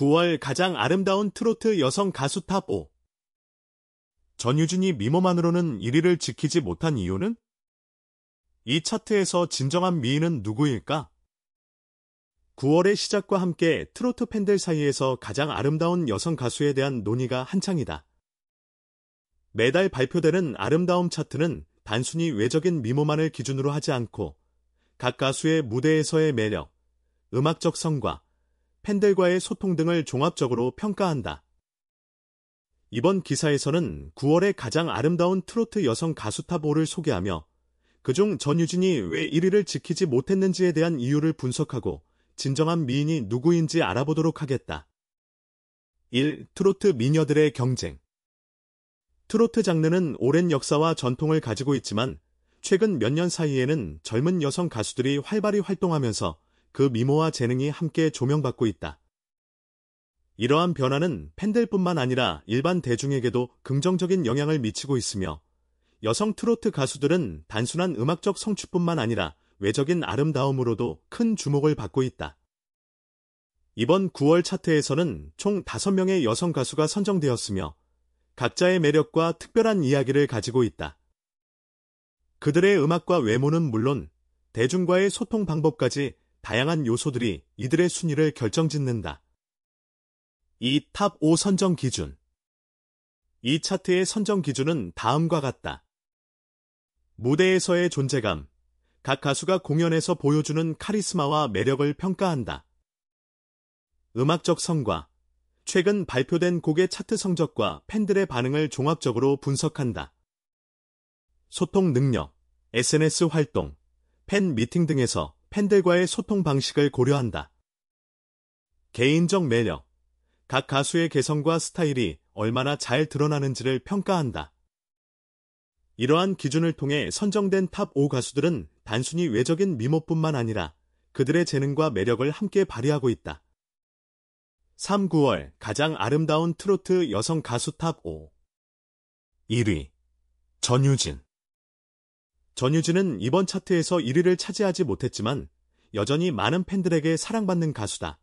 9월 가장 아름다운 트로트 여성 가수 탑 5 전유진이 미모만으로는 1위를 지키지 못한 이유는? 이 차트에서 진정한 미인은 누구일까? 9월의 시작과 함께 트로트 팬들 사이에서 가장 아름다운 여성 가수에 대한 논의가 한창이다. 매달 발표되는 아름다움 차트는 단순히 외적인 미모만을 기준으로 하지 않고 각 가수의 무대에서의 매력, 음악적 성과, 팬들과의 소통 등을 종합적으로 평가한다. 이번 기사에서는 9월에 가장 아름다운 트로트 여성 가수 탑5를 소개하며 그중 전유진이 왜 1위를 지키지 못했는지에 대한 이유를 분석하고 진정한 미인이 누구인지 알아보도록 하겠다. 1. 트로트 미녀들의 경쟁 트로트 장르는 오랜 역사와 전통을 가지고 있지만 최근 몇 년 사이에는 젊은 여성 가수들이 활발히 활동하면서 그 미모와 재능이 함께 조명받고 있다. 이러한 변화는 팬들뿐만 아니라 일반 대중에게도 긍정적인 영향을 미치고 있으며 여성 트로트 가수들은 단순한 음악적 성취뿐만 아니라 외적인 아름다움으로도 큰 주목을 받고 있다. 이번 9월 차트에서는 총 5명의 여성 가수가 선정되었으며 각자의 매력과 특별한 이야기를 가지고 있다. 그들의 음악과 외모는 물론 대중과의 소통 방법까지 다양한 요소들이 이들의 순위를 결정짓는다. 이 탑 5 선정 기준 이 차트의 선정 기준은 다음과 같다. 무대에서의 존재감, 각 가수가 공연에서 보여주는 카리스마와 매력을 평가한다. 음악적 성과, 최근 발표된 곡의 차트 성적과 팬들의 반응을 종합적으로 분석한다. 소통 능력, SNS 활동, 팬 미팅 등에서 팬들과의 소통 방식을 고려한다. 개인적 매력. 각 가수의 개성과 스타일이 얼마나 잘 드러나는지를 평가한다. 이러한 기준을 통해 선정된 탑 5 가수들은 단순히 외적인 미모뿐만 아니라 그들의 재능과 매력을 함께 발휘하고 있다. 3, 9월 가장 아름다운 트로트 여성 가수 탑 5. 1위 전유진 전유진은 이번 차트에서 1위를 차지하지 못했지만 여전히 많은 팬들에게 사랑받는 가수다.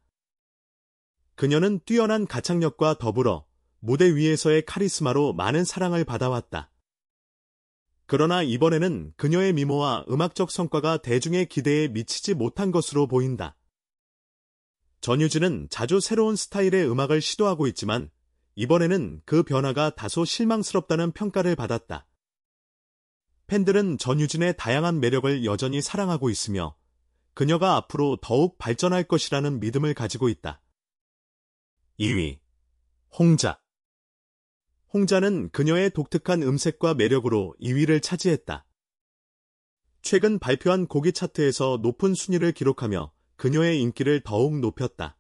그녀는 뛰어난 가창력과 더불어 무대 위에서의 카리스마로 많은 사랑을 받아왔다. 그러나 이번에는 그녀의 미모와 음악적 성과가 대중의 기대에 미치지 못한 것으로 보인다. 전유진은 자주 새로운 스타일의 음악을 시도하고 있지만 이번에는 그 변화가 다소 실망스럽다는 평가를 받았다. 팬들은 전유진의 다양한 매력을 여전히 사랑하고 있으며 그녀가 앞으로 더욱 발전할 것이라는 믿음을 가지고 있다. 2위 홍자 홍자는 그녀의 독특한 음색과 매력으로 2위를 차지했다. 최근 발표한 고기 차트에서 높은 순위를 기록하며 그녀의 인기를 더욱 높였다.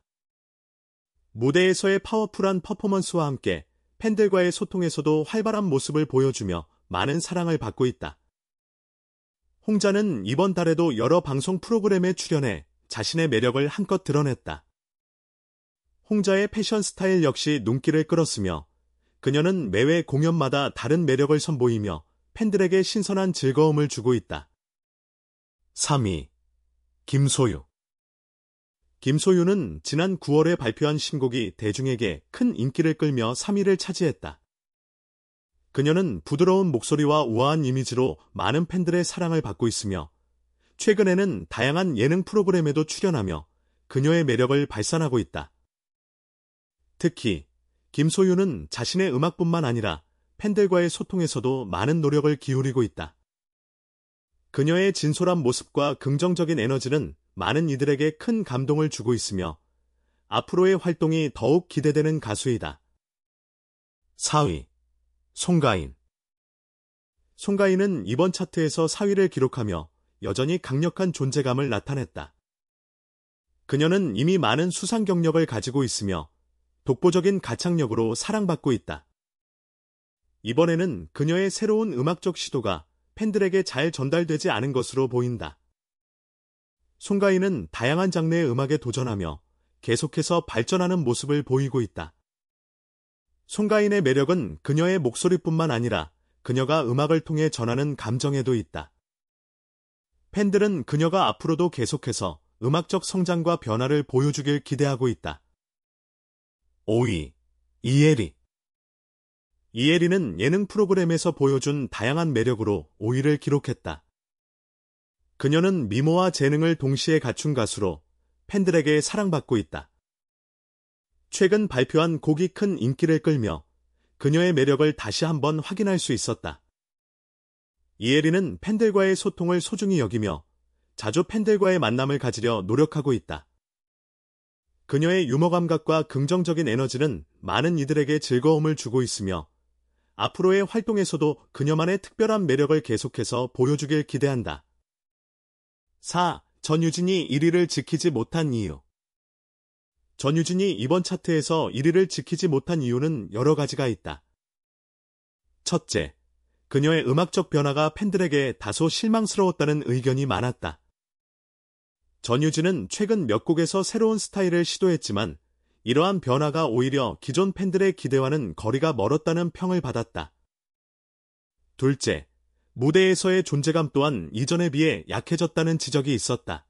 무대에서의 파워풀한 퍼포먼스와 함께 팬들과의 소통에서도 활발한 모습을 보여주며 많은 사랑을 받고 있다. 홍자는 이번 달에도 여러 방송 프로그램에 출연해 자신의 매력을 한껏 드러냈다. 홍자의 패션 스타일 역시 눈길을 끌었으며 그녀는 매회 공연마다 다른 매력을 선보이며 팬들에게 신선한 즐거움을 주고 있다. 3위 김소유 김소유는 지난 9월에 발표한 신곡이 대중에게 큰 인기를 끌며 3위를 차지했다. 그녀는 부드러운 목소리와 우아한 이미지로 많은 팬들의 사랑을 받고 있으며 최근에는 다양한 예능 프로그램에도 출연하며 그녀의 매력을 발산하고 있다. 특히 김소유는 자신의 음악뿐만 아니라 팬들과의 소통에서도 많은 노력을 기울이고 있다. 그녀의 진솔한 모습과 긍정적인 에너지는 많은 이들에게 큰 감동을 주고 있으며 앞으로의 활동이 더욱 기대되는 가수이다. 4위 송가인 송가인은 이번 차트에서 4위를 기록하며 여전히 강력한 존재감을 나타냈다. 그녀는 이미 많은 수상 경력을 가지고 있으며 독보적인 가창력으로 사랑받고 있다. 이번에는 그녀의 새로운 음악적 시도가 팬들에게 잘 전달되지 않은 것으로 보인다. 송가인은 다양한 장르의 음악에 도전하며 계속해서 발전하는 모습을 보이고 있다. 송가인의 매력은 그녀의 목소리뿐만 아니라 그녀가 음악을 통해 전하는 감정에도 있다. 팬들은 그녀가 앞으로도 계속해서 음악적 성장과 변화를 보여주길 기대하고 있다. 5위 이혜리 이혜리는 예능 프로그램에서 보여준 다양한 매력으로 5위를 기록했다. 그녀는 미모와 재능을 동시에 갖춘 가수로 팬들에게 사랑받고 있다. 최근 발표한 곡이 큰 인기를 끌며 그녀의 매력을 다시 한번 확인할 수 있었다. 이혜리는 팬들과의 소통을 소중히 여기며 자주 팬들과의 만남을 가지려 노력하고 있다. 그녀의 유머 감각과 긍정적인 에너지는 많은 이들에게 즐거움을 주고 있으며 앞으로의 활동에서도 그녀만의 특별한 매력을 계속해서 보여주길 기대한다. 4. 전유진이 1위를 지키지 못한 이유 전유진이 이번 차트에서 1위를 지키지 못한 이유는 여러 가지가 있다. 첫째, 그녀의 음악적 변화가 팬들에게 다소 실망스러웠다는 의견이 많았다. 전유진은 최근 몇 곡에서 새로운 스타일을 시도했지만 이러한 변화가 오히려 기존 팬들의 기대와는 거리가 멀었다는 평을 받았다. 둘째, 무대에서의 존재감 또한 이전에 비해 약해졌다는 지적이 있었다.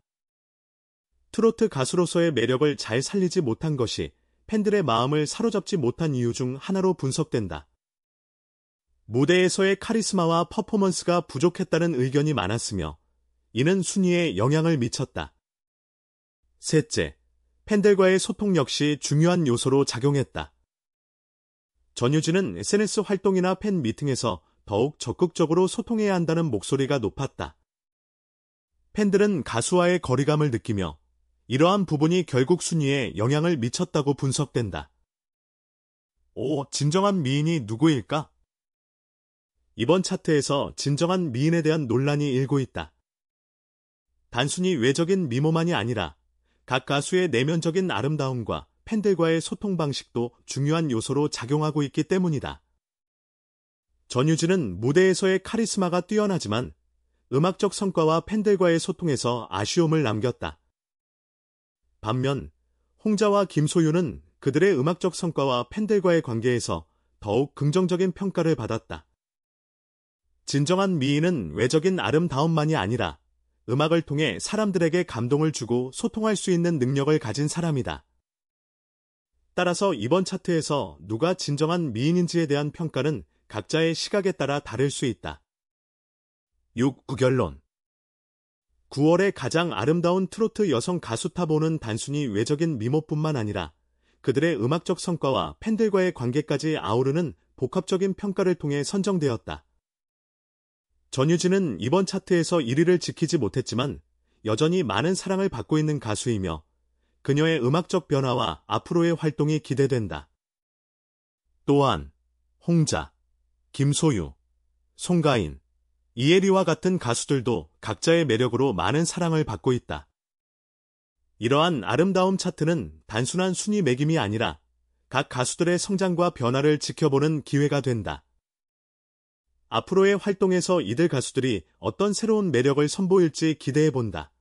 트로트 가수로서의 매력을 잘 살리지 못한 것이 팬들의 마음을 사로잡지 못한 이유 중 하나로 분석된다. 무대에서의 카리스마와 퍼포먼스가 부족했다는 의견이 많았으며 이는 순위에 영향을 미쳤다. 셋째, 팬들과의 소통 역시 중요한 요소로 작용했다. 전유진은 SNS 활동이나 팬 미팅에서 더욱 적극적으로 소통해야 한다는 목소리가 높았다. 팬들은 가수와의 거리감을 느끼며 이러한 부분이 결국 순위에 영향을 미쳤다고 분석된다. 오, 진정한 미인이 누구일까? 이번 차트에서 진정한 미인에 대한 논란이 일고 있다. 단순히 외적인 미모만이 아니라 각 가수의 내면적인 아름다움과 팬들과의 소통 방식도 중요한 요소로 작용하고 있기 때문이다. 전유진은 무대에서의 카리스마가 뛰어나지만 음악적 성과와 팬들과의 소통에서 아쉬움을 남겼다. 반면 홍자와 김소윤은 그들의 음악적 성과와 팬들과의 관계에서 더욱 긍정적인 평가를 받았다. 진정한 미인은 외적인 아름다움만이 아니라 음악을 통해 사람들에게 감동을 주고 소통할 수 있는 능력을 가진 사람이다. 따라서 이번 차트에서 누가 진정한 미인인지에 대한 평가는 각자의 시각에 따라 다를 수 있다. 6. 구결론 9월에 가장 아름다운 트로트 여성 가수 타보는 단순히 외적인 미모뿐만 아니라 그들의 음악적 성과와 팬들과의 관계까지 아우르는 복합적인 평가를 통해 선정되었다. 전유진은 이번 차트에서 1위를 지키지 못했지만 여전히 많은 사랑을 받고 있는 가수이며 그녀의 음악적 변화와 앞으로의 활동이 기대된다. 또한 홍자, 김소유, 송가인, 이혜리와 같은 가수들도 각자의 매력으로 많은 사랑을 받고 있다. 이러한 아름다움 차트는 단순한 순위 매김이 아니라 각 가수들의 성장과 변화를 지켜보는 기회가 된다. 앞으로의 활동에서 이들 가수들이 어떤 새로운 매력을 선보일지 기대해 본다.